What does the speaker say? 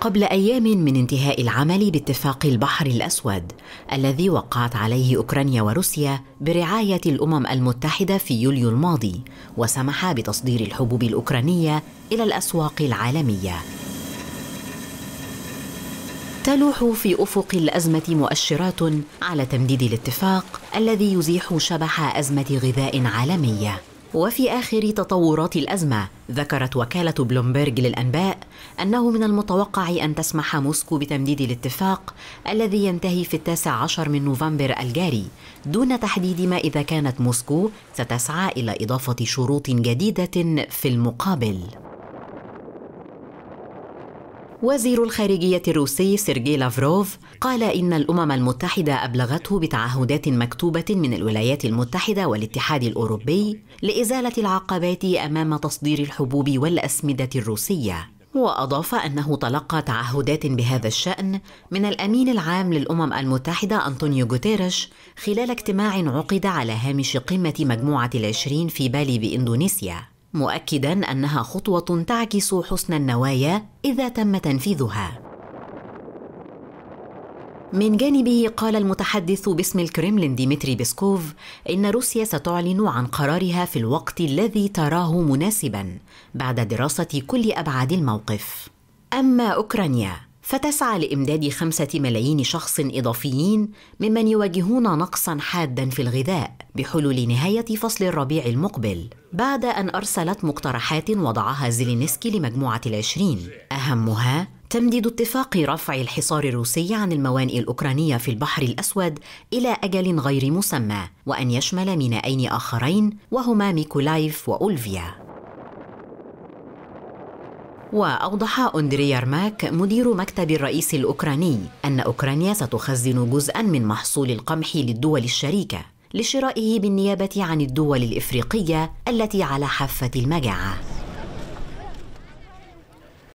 قبل ايام من انتهاء العمل باتفاق البحر الاسود الذي وقعت عليه اوكرانيا وروسيا برعايه الامم المتحده في يوليو الماضي وسمح بتصدير الحبوب الاوكرانيه الى الاسواق العالميه تلوح في افق الازمه مؤشرات على تمديد الاتفاق الذي يزيح شبح ازمه غذاء عالميه وفي آخر تطورات الأزمة ذكرت وكالة بلومبرج للأنباء أنه من المتوقع أن تسمح موسكو بتمديد الاتفاق الذي ينتهي في التاسع عشر من نوفمبر الجاري دون تحديد ما إذا كانت موسكو ستسعى إلى إضافة شروط جديدة في المقابل وزير الخارجية الروسي سيرجي لافروف قال إن الأمم المتحدة أبلغته بتعهدات مكتوبة من الولايات المتحدة والاتحاد الأوروبي لإزالة العقبات أمام تصدير الحبوب والأسمدة الروسية وأضاف أنه تلقى تعهدات بهذا الشأن من الأمين العام للأمم المتحدة أنطونيو غوتيريش خلال اجتماع عقد على هامش قمة مجموعة العشرين في بالي بإندونيسيا مؤكدا انها خطوه تعكس حسن النوايا اذا تم تنفيذها من جانبه قال المتحدث باسم الكرملين ديمتري بيسكوف ان روسيا ستعلن عن قرارها في الوقت الذي تراه مناسبا بعد دراسه كل ابعاد الموقف اما اوكرانيا فتسعى لامداد خمسه ملايين شخص اضافيين ممن يواجهون نقصا حادا في الغذاء بحلول نهايه فصل الربيع المقبل بعد ان ارسلت مقترحات وضعها زيلينسكي لمجموعه العشرين اهمها تمديد اتفاق رفع الحصار الروسي عن الموانئ الاوكرانيه في البحر الاسود الى اجل غير مسمى وان يشمل مينائين اخرين وهما ميكولايف واولفيا وأوضح أندري يرماك مدير مكتب الرئيس الأوكراني أن أوكرانيا ستخزن جزءا من محصول القمح للدول الشريكة لشرائه بالنيابة عن الدول الإفريقية التي على حافة المجاعة